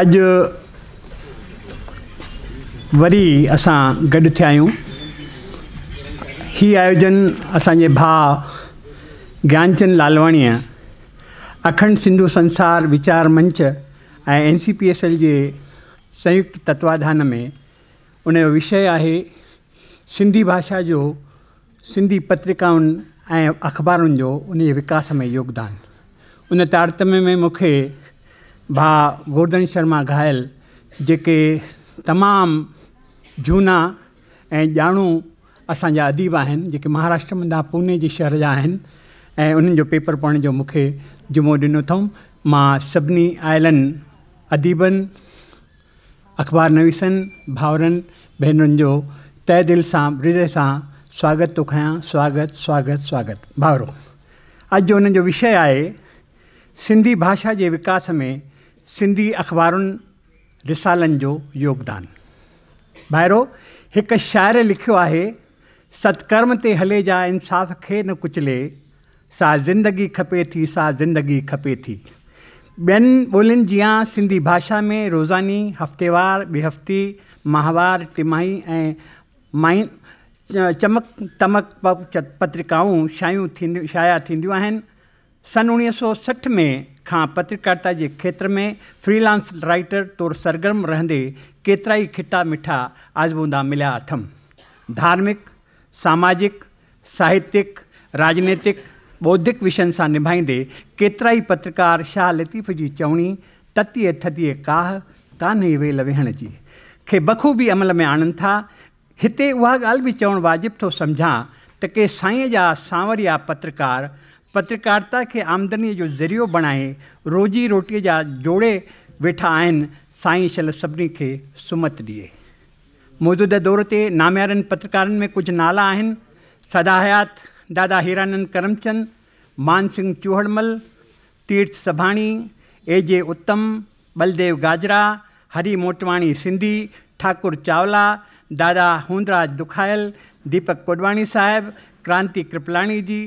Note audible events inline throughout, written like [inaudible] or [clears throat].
अज worry असां गॾु थिया आहियूं हीउ आयोजन असांजे भा ज्ञानचंद लालवाणी अखंड Sindhu Sansar Vichar Manch N C P S L के संयुक्त तत्वाधान में उन विषय आहे सिंधी भाषा जो सिंधी पत्रिकाओं ऐं अख़बारुनि जो उन विकास में योगदान उन तारतम्य में मुख्य भा गोर्धन शर्मा घायल जेके तमाम झूना ए जानू असांजा अदीब आहिनि जेके महाराष्ट्र मां पुणे के शहर जा उन पेपर पढ़ने जो मुख्य जुम्मो दिनों अथऊं मां सभिनी अदीबन अखबार नवीसन भाउरनि भेनरों जो तय दिल से हृदय से स्वागत तो क्या स्वागत स्वागत स्वागत भावरों अज जो जो विषय है सिंधी भाषा के विकास में सिंधी अख़बारुनि रिसालनि जो योगदान ॿाहिरो हिकु शाइर लिखियो आहे सत्कर्म ते हले जा इंसाफ़ खे न कुचले सा ज़िंदगी खपे थी सा ज़िंदगी खपे थी ॿियनि ॿोलियुनि जीअं सिंधी भाषा में रोज़ानी हफ़्तेवार बेहफ़्ती माहवार तिमाही ऐं माई चमक तमक पत्रिकाऊं शायूं थींदियूं शाया थींदियूं आहिनि सन उणिवीह सौ सठि में खां पत्रकारिता के खेत्र में फ्रीलांस राइटर तौर सरगर्म रहंदे केतरा ही खिटा मिठा आज़मूदा मिलिया अथम धार्मिक सामाजिक साहित्यिक राजनीतिक बौद्धिक विषय से निभाईंदे केतरा ही पत्रकार शाह लतीफ़ जी चवणी ततीअ थतीअ काह कान वेल वेहण जी खे बख़ूबी अमल में आनन था इतने वह गाल भी चवण वाजिब तो समझा तो के साई जहा सांवरिया पत्रकार पत्रकारिता के आमदनी जो ज़रियो बणाए रोजी रोटी जा जोड़े वेठा आन साई शल सभी के सुमत दिए मौजूदा दौर से नामियार पत्रकार में कुछ नाला आहिनि सदाहयात दादा हीरानंद करमचंद मान सिंह चूहड़मल तीर्थ सभाणी ए जे उत्तम बलदेव गाजरा हरी मोटवाणी सिंधी ठाकुर चावला दादा हूंदराज दुखायल दीपक कोडवाणी साहब क्रांति कृपलानी जी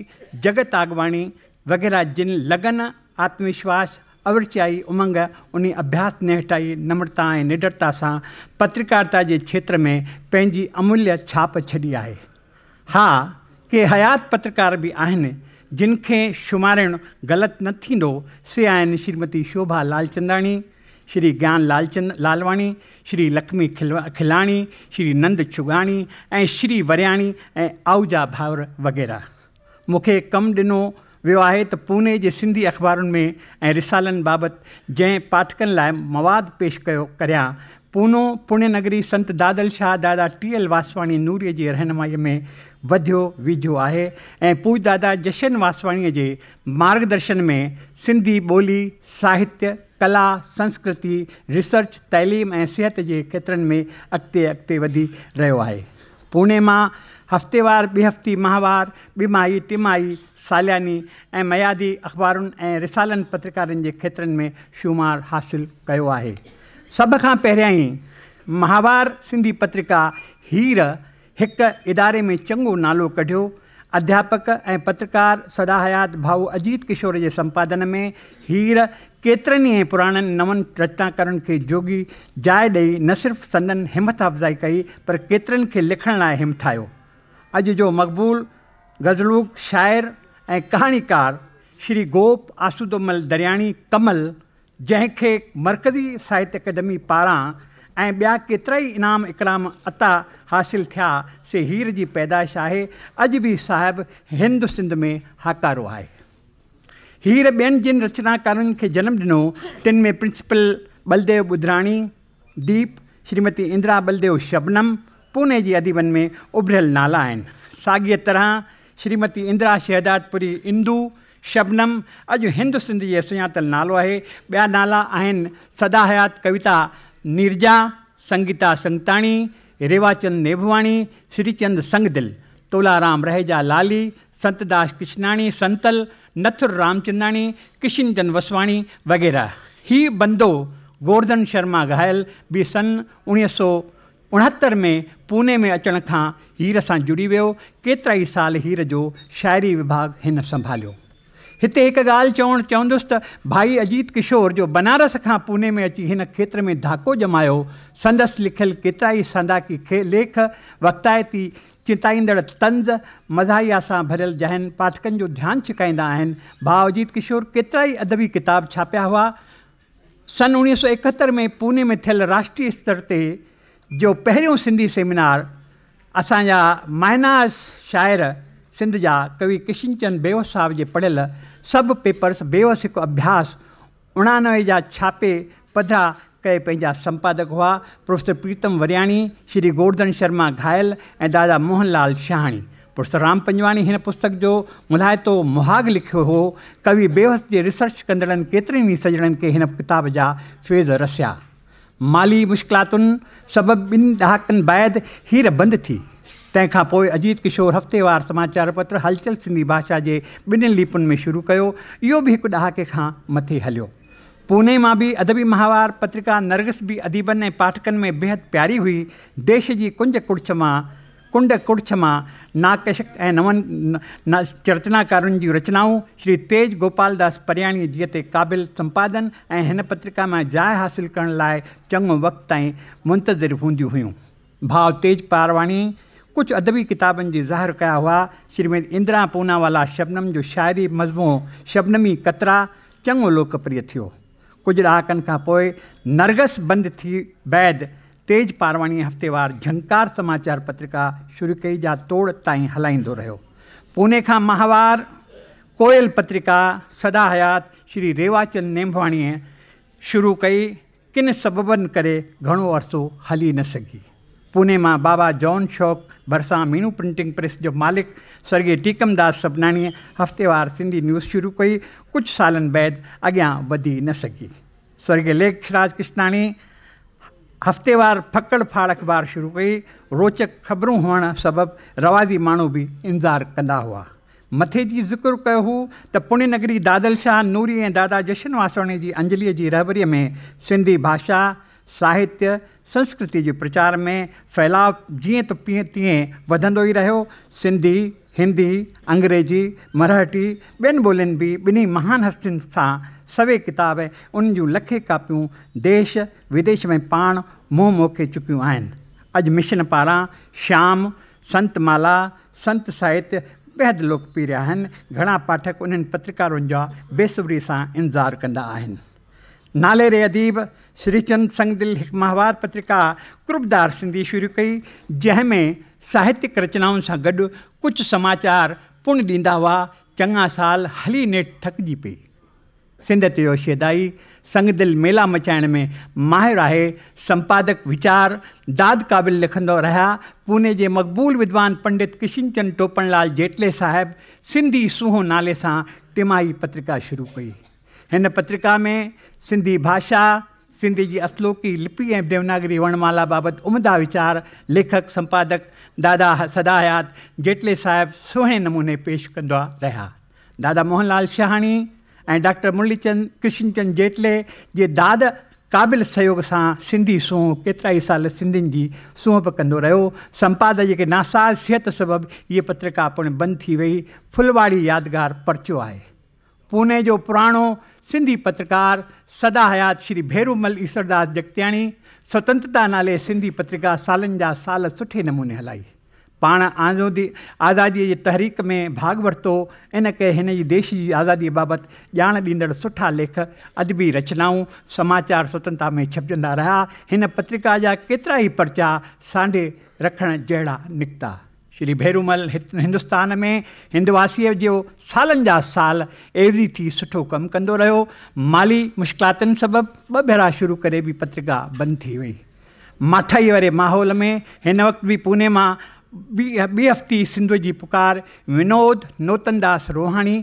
जगत आगवाणी वगैरह जिन लगन आत्मविश्वास अवरचाई उमंग उन अभ्यास नेहटाई नम्रता ऐं निडरता सां पत्रकारिता के क्षेत्र में पंहिंजी अमूल्य छाप छॾी है हा के हयात पत्रकार भी आहिनि जिन खे शुमारणु न थींदो से आहिनि श्रीमती शोभा लालचंदाणी श्री ज्ञान लालचंद लालवाणी श्री लक्ष्मी खिलवा खिलाणी श्री नंद छुगाणी ऐं श्री वरियाणी ऐं आहुजा भावर वग़ैरह मूंखे कमु ॾिनो वियो आहे त पूने जे सिंधी अख़बारुनि में ऐं रिसालनि बाबति जंहिं पाठकनि लाइ मवाद पेश कयो करियां पूनो पुण्य नगरी संत दादल शाह दादा टी एल वासवाणी नूरीअ जी रहनुमाईअ में वधियो वीझो आहे ऐं पूज दादा जशन वासवाणीअ जे मार्गदर्शन में सिंधी ॿोली साहित्य कला संस्कृति रिसर्च तैलीम ए सेहत के खेत्र में अगत अगते रो है पुणे मां हफ़्तेवार हफ्ते माहवार बिमाही तिमाही सालानी ए मयादी अखबार ए रिसालनि पत्रकार के खेत्र में शुमार हासिल किया है सब का पर्या ही माहवार सिंधी पत्रिका हीर एक इदारे में चंगो नालो कढ़ अध्यापक ए पत्रकार सदा भाऊ अजीत किशोर के संपादन में हीर केतिरनि ही पुराणनि नवन रचनाकारनि के जोगी जाइ ॾेई न सिर्फ़ संदन हिमथ अफ़ज़ाई कई पर केतिरनि के लिखण लाइ हिमथायो अॼु जो मक़बूल गज़लूक शायर ए कहानीकार श्री गोप आसूदोमल दरियाणी कमल जंहिंखे मर्कज़ी साहित्य अकेडमी पारा ऐं ॿिया केतिरा ई इनाम इकराम अता हासिल थिया से हीर जी पैदाइश आहे अॼु बि साहब हिंद सिंध में हाकारो आहे हीर ॿियनि जिन रचनाकारनि खे जन्म ॾिनो तिन में प्रिंसिपल बलदेव बुधराणी दीप श्रीमती इंदिरा बलदेव शबनम पुणे जी अदीबन में उभरल नाला आहिनि साॻीअ तरह श्रीमती इंदिरा शहदादपुरी इंदू शबनम अॼु हिंद सिंध जे सुञातल नालो आहे ॿिया नाला आहिनि सदा हयात कविता नीरजा संगीता संगताणी रेवाचंद नेभवाणी श्रीचंद संगदिल तोलाराम रहेजा लाली संतदास कृष्णाणी संतल नथुर रामचंदाणी किशनचंद वसवाणी वगैरह ही बंदो गोवर्धन शर्मा घायल भी सन उणिवीह सौ उणहत्तर में पुणे में अचण का हीर से जुड़ी वो केतरा ही साल हीर जो शायरी विभाग इन संभालियो इतने एक गाल चव चवस त भाई अजीत किशोर जो बनारस का पुणे में अची इन खेत्र में धाको जमा संदस लिखल केतरा ई संदाकी खे लेख वक्तायती चिताईंदड़ तंज़ मजाइया से भरल जहन पाठकन जो ध्यान छिकाइंदा भा अजीत किशोर केतरा ही अदबी किताब छापया हुआ सन उणिवीह सौ एकहतरि में पुणे में थियल राष्ट्रीय स्तर से जो पे सिंधी सेमिनार असाया मायनास शायर सिंध जहा कवि किशनचंद बेवस साहब के पढ़ियल सब पेपर्स बेवस अभ्यास उणानवे जहा छापे पधरा कए संपादक हुआ प्रोफेसर प्रीतम वरियाणी श्री गोवर्धन शर्मा घायल ए दादा मोहनलाल शाहणी प्रोफेसर राम पंजवाणी इन पुस्तक जो मुलाइतो मुहाग लिखो हो कवि बेवस के रिसर्च कदड़न केतिरनि ई सजणनि खे हिन किताब जहा फेज़ रसिया माली मुश्किल सबब बिन दहाकन बैद हीर बंद थी तंहिंखां अजीत किशोर हफ़्तेवार समाचार पत्र हलचल सिंधी भाषा के बिन्न लीपुनि में शुरू कयो यो भी एक दहाके का मथे हलो पुणे में भी अदबी माहवार पत्रिका नरगस भी अदीबन ऐं पाठकनि में बेहद प्यारी हुई देश की कुंज कुड़छ में कुंड कुड़छ में नाकशक ए नवन न चर्चनाकार जूं रचनाऊं श्री तेज गोपालदास परियाणीअ जी के क़ाबिल संपादन एन पत्रिका में जाय हासिल करण लाइ चङो वक़्तु ताईं मुंतज़िर हूंदियूं तेज पारवाणी कुछ अदबी किताबनि जे ज़ाहिर कया हुआ श्रीमद इंदिरा पूनावाला शबनम जो शायरी मज़मू शबनमी कतरा चङो लोकप्रिय थियो कुझु ॾहाकनि खां पोइ नरगस बंदि थी बैदि तेज पारवाणी हफ़्तेवार झंकार समाचार पत्रिका शुरू कई जा तोड़ ताईं हलाईंदो रहियो पुणे खां माहवार कोयल पत्रिका सदा हयात श्री रेवाचंद नेमवाणीअ शुरू कई किन सबबनि करे घणो अरसो हली न सघी પૂણેમાં બાબા જોન શોક ભરસા મીણું પ્રિન્ટિંગ પ્રેસ જો માલિક સ્વર્ગીય ટીકમદાસ સબનાણીએ હફ્તેવાર સિંધી ન્યૂઝ શરૂ કરી કુછ સાલન બેદ અગ્યાં बदी ન સકી સ્વર્ગીય લેખરાજ કિસનાણી हफ़्तेवार फकड़ फाड़ अख़बार शुरू कई रोचक खबरों हुअण सबब रवाज़ी माण्हू भी इंतजार कंदा हुआ मथे जी ज़िक्र कयो हू पुणे नगरी दादल शाह नूरी ऐं दादा जशन वासवाणी की अंजलि की रहबरीअ में सिंधी भाषा साहित्य संस्कृति के प्रचार में फैलाव जी तो पीअं तीअं वधंदो ई रहियो सिंधी हिंदी अंग्रेजी मराठी बेन ॿोलियुनि भी ॿिन्ही महान हस्तियों सां सभई किताब उन जूं लखे कापियूं देश विदेश में पा मुंहुं मोके चुकियूं अज मिशन पारा श्याम संत माला संत साहित्य बेहद लोकप्रिय आहिनि पाठक उन्हें पत्रकारुनि जा बेसब्री सां इंतज़ारु कंदा नाले रे अदीब श्रीचंद संग संगदिल माहवार पत्रिका क्रुबदार सिंधी शुरू कई जैमें साहित्यिक रचनाओं से गड कुछ समाचार पिणु ॾींदा हुआ चंगा साल हली नेठि थकिजी पे सिंध जो शेदाई दिल मेला मचाण में माहिर आहे संपादक विचार दाद क़ाबिल लिखंदो रहा पुणे जे मक़बूल विद्वान पंडित किशनचंद टोपनलाल जेटले साहिबु सिंधी सूहो नाले सां टिमाही पत्रिका शुरू कई इन पत्रिका में सिंधी भाषा सिंधी जी असलोकी लिपि ऐं देवनागरी वर्णमाला बाबति उमदा वीचार लेखक संपादक दादा सदायात जेटले साहिबु सुहे नमूने पेश कंदा रहिया दादा मोहनलाल शहाणी ए डॉक्टर मुरलीचंद कृष्णचंद जेटले जे दाद क़ाबिल सहयोग से सिंधी सूंहुं केतिरा ई साल सिंधियुनि जी सूंहं बि कंदो संपादक जेके नासाज़ सिहत सबब इहा पत्रिका पिणु बंद थी वई फुलवाड़ी यादगार परचो है पुणे जो पुराणो सिंधी पत्रकार सदा हयात श्री भेरूमल ईश्वरदास जगत्याणी स्वतंत्रता नाले सिंधी पत्रिका सालनि जा साल सुठे नमूने हलाई पाण आज़ादी आज़ादीअ जी तहरीक में भाग वरितो इन करे हिन जी देश जी आज़ादीअ बाबति ॼाण ॾींदड़ सुठा लेख अदबी रचनाऊं समाचार स्वतंत्रता में छपजंदा रहिया हिन पत्रिका जा केतिरा ई पर्चा सांढे रखण जहिड़ा निकिता श्री भेरूमल हिंदुस्तान में हिंदवासी जो सालन जा साल एवरी थी सुठो कमु कंदो रहियो माली मुश्किलातुनि सबबि ॿ भेरा शुरू करे भी पत्रिका बंद थी वई माथाई वारे माहौल में हिन वक्त भी पुणे मां बी ॿी हफ़्ती सिंध जी पुकार विनोद नोतनदास रोहाणी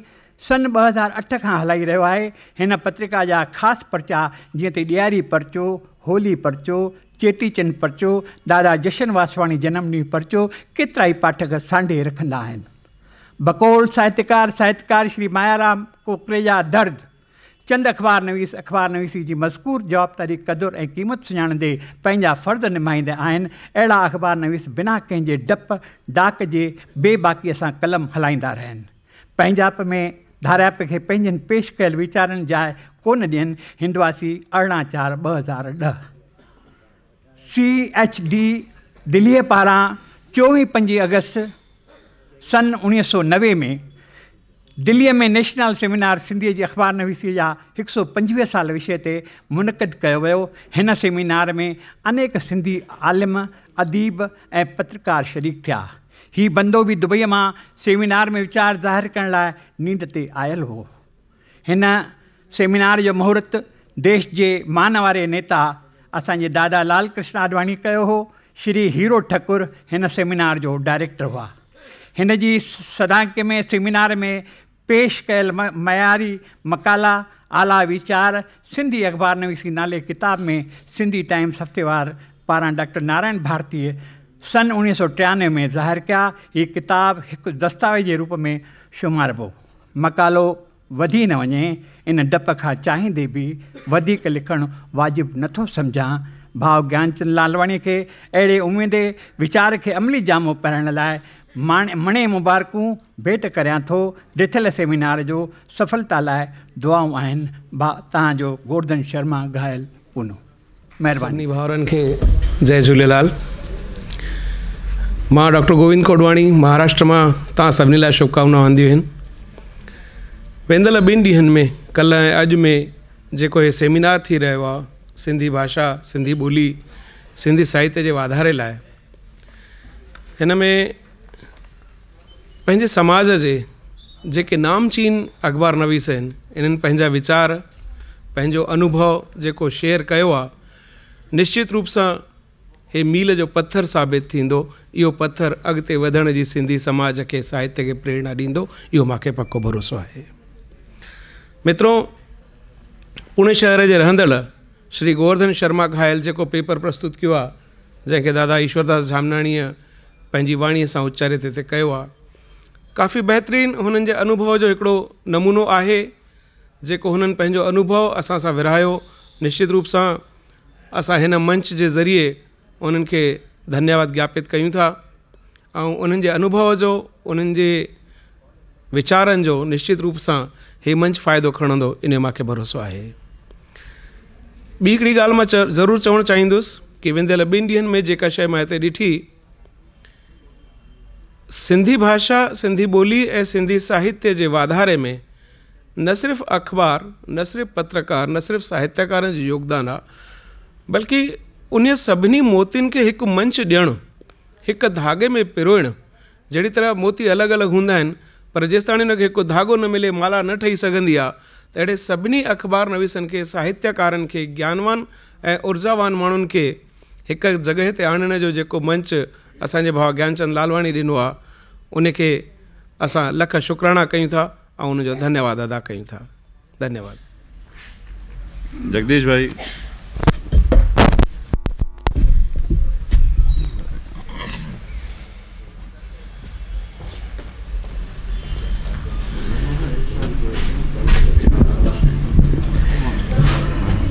सन ॿ हज़ार अठ का हलाई रो है हिन पत्रिका जा ख़ासि पर्चा जीअं त ॾियारी पर्चो होली पर्चो चेटीचंड पर्चो दादा जशन वासवाणी जन्म ॾींहुं परचो केतिरा ई पाठक सांढे रखंदा बकोल साहित्यकार साहित्यकार श्री मायाराम कोकरेजा दर्द चंद अख़बार नवीस अख़बार नवीसी की मज़कूर जवाबदारी क़दुरु ए क़ीमत सुञाणंदे पंहिंजा फ़र्ज़ निभाईंदा आहिनि अख़बार नवीस बिना कंहिंजे डप डाक के बेबाकीअ सां कलम हल्दा रहन पंहिंजाप में धाराप के पैं पेश कयल वीचारनि जाइ कोन ॾियनि हिंदवासी अरिड़हं चारि ॿ हज़ार ॾह सी एच डी दिल्ली पारा चौवी पंजी अगस्त सन उणिवीह सौ नवे में दिल्ली में नेशनल सेमिनार सिंधीअ अखबार नवीसी जा एक सौ पंजवीह साल विषय से मुनक़द किया वियो हिन सेमिनार में अनेक सिंधी आलिम अदीब ए पत्रकार शरीक थे हीउ बंदो भी दुबई में सेमिनार में विचार ज़ाहिर कर नींद से आयल हो हिन सेमिनार जो महूरत देश के मानवारे नेता असाजे दादा लाल कृष्ण आडवाणी हो श्री हीरो ठकुर सेमिनार जो डायरेक्टर हुआ हिन जी सदाके में सेमिनार में पेश कल म मयारी मकाला आला विचार सिंधी अख़बार नवीसी नाले किताब में सिंधी टाइम्स हफ़्तेवार पारा डॉक्टर नारायण भारती सन उणिवीह सौ टियानवे में ज़ाहिर किया ये किताब एक दस्तावेज़ के रूप में शुमारबो मकालो वधी न वञे इन डप खां चाहींदे बि वधीक लिखणु वाजिबु नथो समुझां भाउ ज्ञानचंद लालवाणी खे अहिड़े उमेदे वीचार खे अमली जामो पाइण लाइ माणे मणे मुबारकूं भेंट करियां थो डिथियल सेमिनार जो सफलता लाइ दुआऊं आहिनि भा तव्हांजो गोवर्धन शर्मा घायल पूनो महिरबानी भाउरनि खे जय झूलेलाल मां डॉक्टर गोविंद कोडवाणी महाराष्ट्र मां तव्हां सभिनी लाइ शुभकामनाऊं आंदियूं आहिनि વેન્દલા બિંદી હન મે કલ આજ મે જેકો સેમિનાર થી રવા સિંધી ભાષા સિંધી બોલી સિંધી સાહિત્ય જે આધાર લે આય એન મે પંજે સમાજ જે જે કે નામચીન અખબાર નવી સિંહ એન પંજા વિચાર પંજો અનુભવ જેકો શેર કયોા નિશ્ચિત રૂપસા હે મીલ જો પથર સાબિત થી દો યો પથર અગતે વધણ જી સિંધી સમાજ કે સાહિત્ય કે પ્રેરણા દીંદો યો માકે પક્કો ભરોસો આય મિત્રો પુણે શહેરે જે રહેંદલા શ્રી ગોરધન શર્મા ખાયલ જેકો પેપર પ્રસ્તુત કીવા જે કે દાદા ઈશ્વરदास જામનાણી પંજી વાણી સા ઉચરે તે કયો આ કાફી બેહતરીન હનજે અનુભવ જો એકડો નમૂનો આહે જેકો હનન પંજો અનુભવ આસા સા વરાયો નિશ્ચિત રૂપસા આસા હેન મંચ જે зરીયે ઉનન કે ધન્યવાદ ગ્યાપિત કયુ થા આઉ ઉનનજે અનુભવ જો ઉનનજે વિચારન જો નિશ્ચિત રૂપસા हे मंच फ़ायदो खणंदो इन मूंखे भरोसो आहे ॿी हिकिड़ी ॻाल्हि मां च ज़रूरु चवणु चाहींदुसि की वेंदल ॿिनि ॾींहंनि में जेका शइ मां हिते ॾिठी सिंधी भाषा सिंधी ॿोली ऐं सिंधी साहित्य जे वाधारे में न सिर्फ़ु अख़बार न सिर्फ़ु पत्रकार न सिर्फ़ु साहित्यकारनि जो योगदानु आहे बल्कि उन सभिनी मोतियुनि खे हिकु मंच ॾियणु हिकु धागे में पिरोइणु जहिड़ी तरह मोती अलॻि अलॻि हूंदा आहिनि पर जेसिताणी हुनखे को धाॻो न मिले माला न ठही सघंदी आहे त अहिड़े सभिनी अख़बार नवीसनि खे साहित्यकारनि खे ज्ञानवान ऐं ऊर्जावान माण्हुनि खे हिकु जॻह ते आणण जो जेको मंच असांजे भाउ ज्ञानचंद लालवाणी ॾिनो आहे उनखे असां लख शुक्राना कयूं था ऐं हुनजो धन्यवाद अदा कयूं था धन्यवाद जगदीश भाई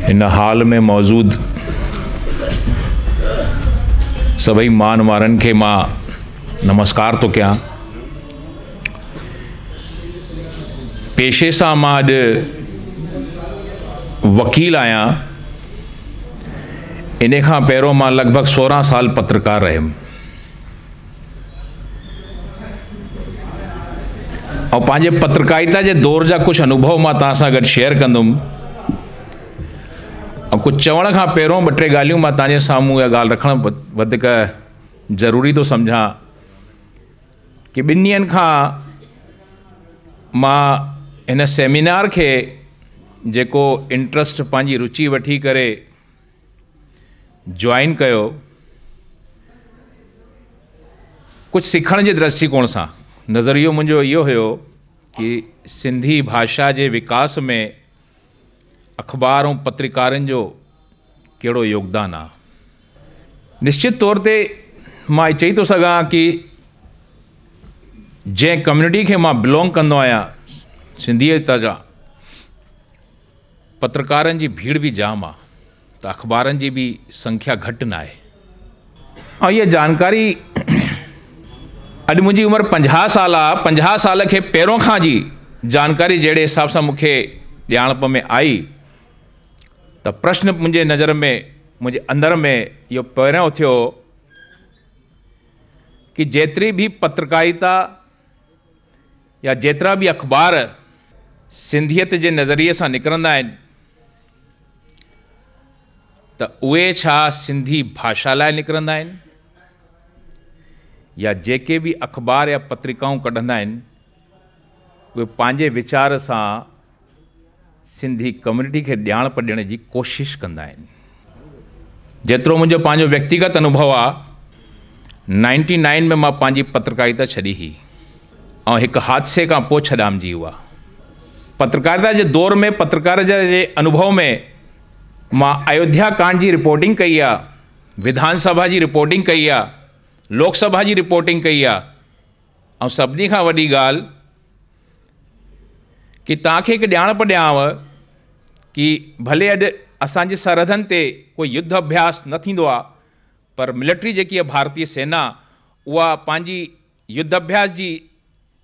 इन हाल में मौजूद सभी मान वारन के मां नमस्कार तो क्या पेशे सा मां वकील आया इन खां पहिरियों मां लगभग सोरह साल पत्रकार रहियुमि और पत्रकारिता के दौर जा कुछ अनुभव मां तव्हां सां शेयर कदम कुछ चवण का पैरों बटे टे ॻाल्हियूं मां तव्हांजे साम्हूं इहा ॻाल्हि ज़रूरी तो समझा की ॿिनि ॾींहंनि मां हिन सेमिनार खे जेको इंट्रस्ट पंहिंजी रुचि वी करे जॉइन कयो कुछ सिखण जे दृष्टिकोण सा नज़रियो मुंहिंजो इहो हुयो कि सिंधी भाषा जे विकास में अखबारों ऐं पत्रिकारनि जो कहिड़ो योगदानु आहे निश्चित तौर ते मां चई थो तो सघां की जंहिं कम्युनिटी खे मां बिलोंग कंदो सिंधियत जा जी भीड़ भी जाम आ त अख़बारनि जी बि संख्या घट ना आहे ऐं इहा जानकारी [clears throat] अज मुंहिंजी उम्र पंजा साल आहे पंजाहु साल के पहिरों का जी जानकारी जड़े हिसाब से मुख्य जानप में आई तो प्रश्न मुझे नज़र में मुझे अंदर में यो पहिरियों थियो कि जेतिरी बि पत्रकारिता या जेतिरा बि अख़बार सिंधियत के नज़रिए सां निकिरंदा आहिनि सिंधी भाषा लाइ निकिरंदा या जेके भी अख़बार या पत्रिकाऊं कढंदा आहिनि उहे पंहिंजे वीचार सिंधी कम्युनिटी के ॼाण पर ॾियण की कोशिश कंदा जो मुझे पाँच व्यक्तिगत अनुभव आ नाइंटी नाइन में मां पंहिंजी पत्रकारिता छी हुई और एक हादसे पो छदाम जी हुआ पत्रकारिता के दौर में पत्रकार के अनुभव में मां अयोध्या कांड की रिपोर्टिंग कई आ विधानसभा की रिपोर्टिंग कई आ लोकसभा की रिपोर्टिंग कई आ सभी का वही गाल्ह कि तव्हांखे हिकु ॼाण ॾियांव की भले अॼु असांजे सरहदनि ते कोई युद्ध अभ्यास न थींदो आहे पर मिलिट्री जेकी आहे भारतीय सेना उहा पंहिंजी युद्ध अभ्यास जी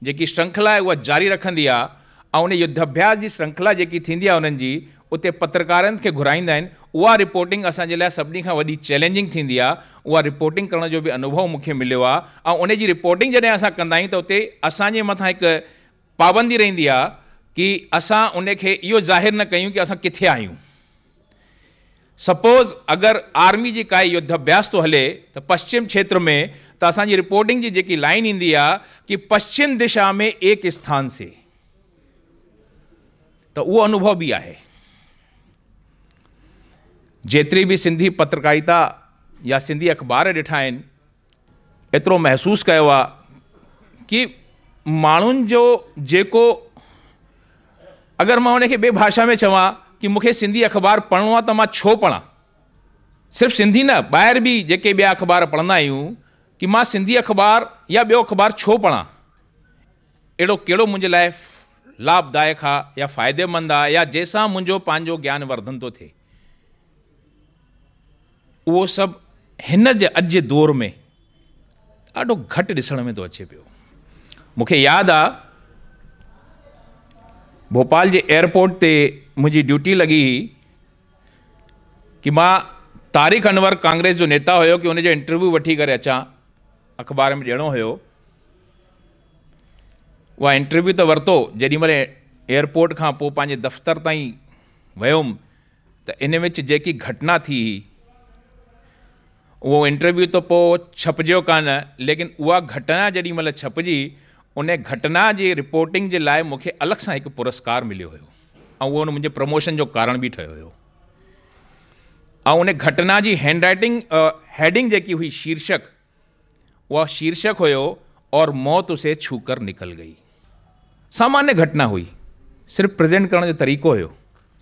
जेकी श्रृंखला आहे उहा जारी रखंदी आहे ऐं उन युद्ध अभ्यास जी श्रृंखला जेकी थींदी आहे उन्हनि जी उते पत्रकारनि खे घुराईंदा आहिनि उहा रिपोर्टिंग असांजे लाइ सभिनी खां वॾी चैलेंजिंग थींदी आहे उहा रिपोर्टिंग करण जो बि अनुभव मूंखे मिलियो आहे ऐं उन जी रिपोर्टिंग जॾहिं असां कंदा आहियूं त उते असांजे मथां हिकु पाबंदी रहंदी आहे कि असां उनखे यो जाहिर न क्यों कि अस किथे आयू सपोज़ अगर आर्मी जी का युद्ध अभ्यास थो हले तो पश्चिम क्षेत्र में तो अस रिपोर्टिंग जी लाइन इंदी आ कि पश्चिम दिशा में एक स्थान से तो वो अनुभव भी है जेतरी भी सिंधी पत्रकारिता या सिंधी अख़बार डिठा एतरो महसूस किया कि मानुन जो जेको अगर मैं उन्हें बे भाषा में चवां कि मुख्य सिंधी अख़बार पढ़णो तो मैं छो पढ़ा सिर्फ सिंधी न ॿाहिरि भी जे ॿिया अख़बार पढ़ा आहियूं की मां सिंधी अख़बार या बो अख़बार छो पढ़ा अड़ो कड़ो मुझे लाइ लाभदायक आ या फायदेमंद आ या जैसा मुझे पंहिंजो ज्ञान वर्धन तो थे वो सब इन जे अॼु दौर में ढो घट में तो अचे पो मुख्य याद आ भोपाल जे एयरपोर्ट ते मुझी ड्यूटी लगी हुई की मां तारिक अनवर कांग्रेस जो नेता हुयो की हुनजो इंटरव्यू वी कर अचा अख़बार में ॾियणो हो वह इंटरव्यू वरतो जी जेॾीमहिल एयरपोर्ट का पोजे दफ़्तर ती व्यम तो इन विच जी घटना थी वो इंटरव्यू तो छपज कान लेकिन वह घटना जी मेल छपजी उन घटना जी रिपोर्टिंग जे लाइ मुख्य अलग से एक पुरस्कार मिलो हो मुझे प्रमोशन जो कारण भी ठो हुयो उन घटना जी हैंड हेडिंग जी हुई शीर्षक वह शीर्षक हो और मौत उसे छूकर निकल गई सामान्य घटना हुई सिर्फ़ प्रेज़ेंट करण जो तरीक़ो हो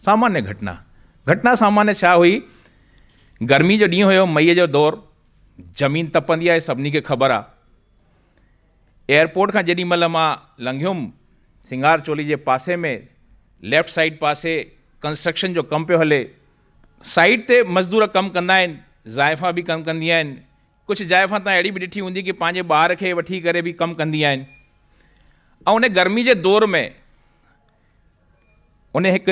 सामान्य घटना घटना सामान्य छा हुई गर्मी जो ओ हो मई जो दौर ज़मीन तपंदी है सभी के ख़बर आ एयरपोर्ट का जी मल लंघ्युम सिंगार चोली के पासे में लेफ़्ट साइड पासे कंस्ट्रक्शन जो कम पे हले साइड ते मज़दूर कम कंदा ज़ायफा भी कम कमु कंदियूं कुछ जायफा तो अड़ी भी बि होंगी कि की बार ॿार खे वठी करे कंदी आहिनि ऐं गर्मी के दौर में उन्हें एक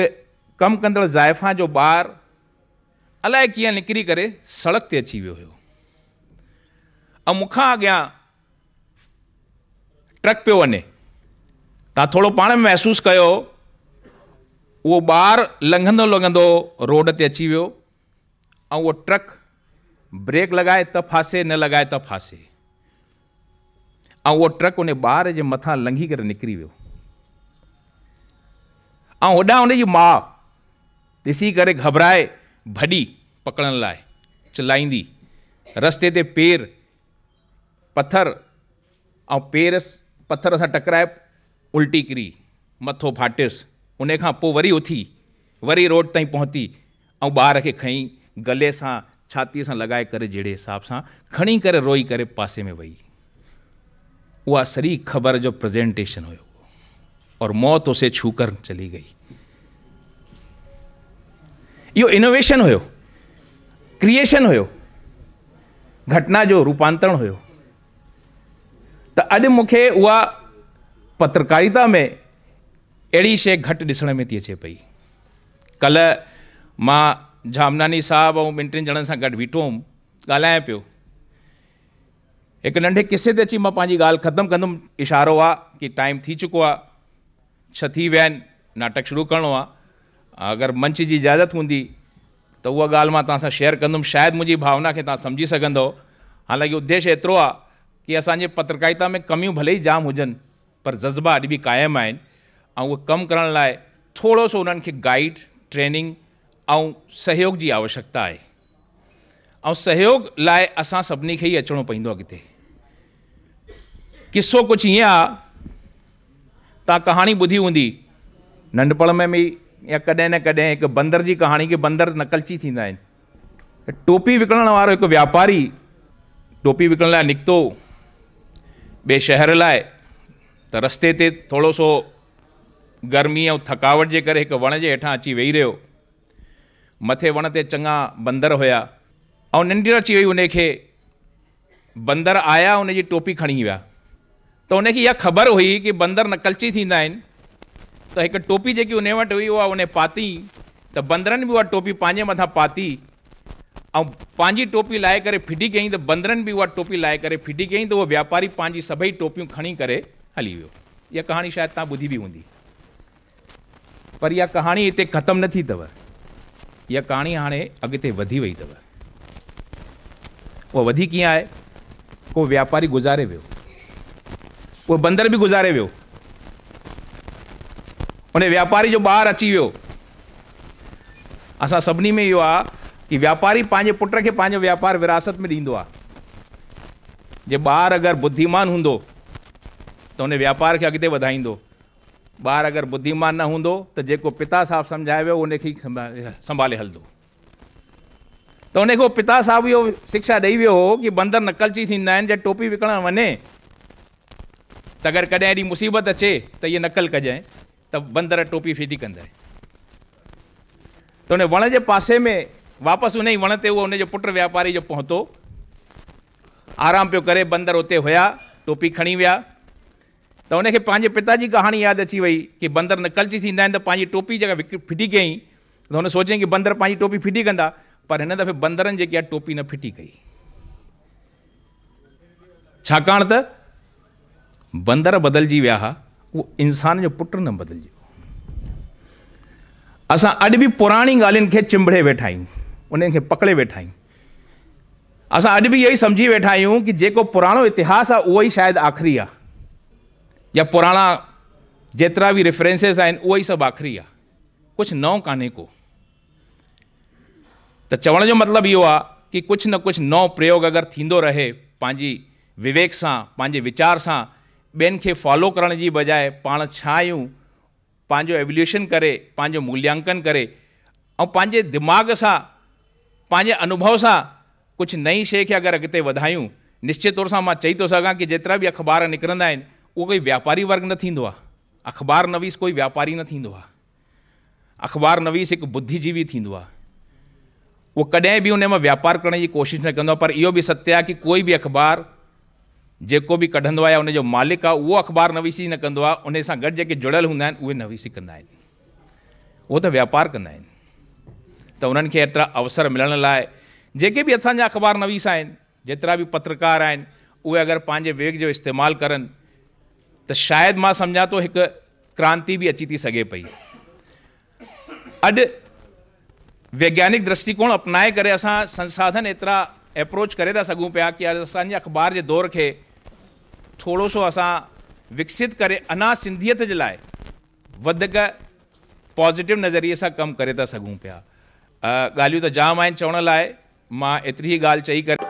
कम कदड़ जायफा जो बार अलग कि सड़क से अची वो हो मुखा मूंखां ट्रक पे वञे तव्हां पा पाण में महसूसु कयो उहो ॿारु लंघंदो लंघंदो रोड ते अची वो वो ट्रक ब्रेक लॻाए त फासे न लॻाए त फासे ऐं उहो ट्रक उन ॿार जे मथां लंघी कर निकिरी वियो ऐं होॾां हुनजी माउ ॾिसी घबराए भॼी पकड़ण लाइ चिलाईंदी रस्ते ते पेर पत्थर और पेर पत्थर से टकराए उल्टी किरी मथो फाटस उन वरी उथी वरी रोड तई पहुती और बार के खई गले सां छातीअ सां लॻाए करे हिसाब से खणी कर रोई कर पासे में वही वह सॼी ख़बर जो प्रेज़ेंटेशन हो और मौत उसे छूकर चली गई यो इनोवेशन हो क्रिएशन हो घटना जो रूपांतरण हो तो अज मूंखे उहा पत्रकारिता में अड़ी शइ घटि ॾिसण में थी अचे पी कल्ह मां जामनानी साहिबु ऐं ॿिनि टिनि ॼणनि सां गॾु बीठो हुउमि पियो हिकु नंढे किस्से ते अची मां पंहिंजी ॻाल्हि ख़तमु कंदुमि इशारो आहे की टाइम थी चुको आहे छह थी नाटक शुरू करिणो आ अगर मंच जी इजाज़त हूंदी तो वह गाल मां तव्हां शेयर कंदुमि शायद मुंहिंजी भावना के तव्हां सम्झी सघंदव हालांकि उद्देश्य एतिरो आ कि अस पत्रकारिता में कमी भले ही जाम हुजनि पर जज़्बा अज भी कायम आन और वो कम करण लाइ सो उन गाइड ट्रेनिंग और सहयोग की आवश्यकता है और सहयोग लाय अस ही खे ई अचिणो पवंदो आहे किथे कहानी बुधी हूँ नंडपण नंढपण में भी या कदें न कॾहिं एक बंदर की कहानी के बंदर नकलची थी टोपी विकिणण एक व्यापारी टोपी विकिणण लाइ बे शहर लाए तो रस्ते ते थोड़ो सो गर्मी और थकावट के करे हिकु वण के हेठा अची वेही रो मथे वण ते चंगा बंदर होया और निंड अची वही उनखे बंदर आया उन टोपी खड़ी वह तो उनखे यह ख़बर हुई कि बंदर नकलची थींदा तो एक टोपी जी उन वट हुई वह उन्हें पाती तो बंदरनि भी वह टोपी पंहिंजे मथा पाती ऐं पंहिंजी टोपी लाहे करे फिटी कयईं त बंदरनि बि उहा टोपी लाहे करे फिटी कयईं त उहो व्यापारी पंहिंजी सभई टोपियूं खणी करे हली वियो इहा कहाणी शायदि तव्हां ॿुधी बि हूंदी पर इहा कहाणी हिते ख़तमु न थी अथव इहा कहाणी हाणे अॻिते वधी वई अथव उहा वधी कीअं आहे को व्यापारी गुज़ारे वियो उहो बंदर बि गुज़ारे वियो उन व्यापारी जो ॿारु अची वियो असां सभिनी में इहो आहे कि व्यापारी पांजे पुट के पांजे व्यापार विरासत में ॾींदो जो जे ॿारु बुद्धिमान हों तो उन्हें व्यापार के अगते वधाईंदो बार अगर बुद्धिमान न हों तो जेको पिता समझाए सम्झाए उन्हें ही संभाले तो उन्हें को पिता साहब यो शिक्षा दई वियो हो कि बंदर नकलची थी आहिनि जॾहिं टोपी विकिणणु वे त अगर कॾहिं मुसीबत अचे त ये नकल कजें त बंदर टोपी फिटी कंदे तो उन्हें वण जे पासे में वापस उन ही वणते हुए उन्हें जो पुटु व्यापारी जो पहुतो आराम पे करे बंदर उते हुया टोपी खणी विया तो हुनखे पंहिंजे पिता जी कहानी याद अची वही कि बंदर नकलची थींदा थी तो पंहिंजी टोपी जगह फिटी कई तो उन्हें सोचे कि बंदर पंहिंजी टोपी फिटी कंदा पर इन दफ़े बंदर जी टोपी न फिटी कई छाकाण त बंदर बदिलजी विया हुआ वो इंसान जो पुट न बदल वियो असा अड भी पुरानी गालिन के चिंबड़े वेठा उन पकड़े वेठा अस अज भी यही समझी वेठा कि की जेको इतिहास आहे उहो शायद आख़िरी आ या पुराना जेतिरा भी रेफरेंसिस आहिनि सब आख़िरी आ कुछ नौ कान्हे को तो चवण जो मतलब यो आ कि कुछ न कुछ नौ प्रयोग अगर थो रहे विवेक से पंहिंजे वीचार सां बेन के फॉलो करण की बजाय पा छा आहियूं एवल्यूशन करें मूल्यांकन करें दिमाग़ सा पंहिंजे अनुभव से कुछ नई शे के अगर अॻिते वधायूं निश्चित तौर से मां चई तो सघां कि जेतिरा भी अख़बार निकरंदा आहिनि उहो कोई व्यापारी वर्ग न थींदो आहे अख़बार नवीस कोई व्यापारी न थींदो आहे अख़बार नवीस एक बुद्धिजीवी थींदो आहे उहो कॾहिं बि उन में व्यापार करण की कोशिश न कंदो पर इहो भी सत्य आहे कि कोई भी अख़बार जेको भी कढंदो आहे या उनजो मालिक आ वो अख़बार नवीसी न कंदो आहे उन सां गॾु जेके जुड़ियल हूंदा आहिनि उहे नवीसी कंदा आहिनि उहो त वापारु कंदा आहिनि त उन्हनि खे एतिरा अवसर मिलण लाइ जेके बि असांजा नवीस आहिनि जेतिरा बि पत्रकार आहिनि उहे अगरि पंहिंजे वेग जो इस्तेमालु करनि त शायदि मां सम्झां थो हिकु क्रांति बि अची थी सघे पई अॼु वैज्ञानिक दृष्टिकोण अपनाए करे असां संसाधन एतिरा एप्रोच करे था सघूं पिया की असांजे अख़बार जे दौर खे थोरो सो असां विकसित करे अना सिंधियत जे लाइ वधीक पॉज़िटिव नज़रिए सां कमु करे था सघूं पिया ॻाल्हियूं तो जाम आहिनि चवण लाइ मां एतिरी ई ॻाल्हि चई करे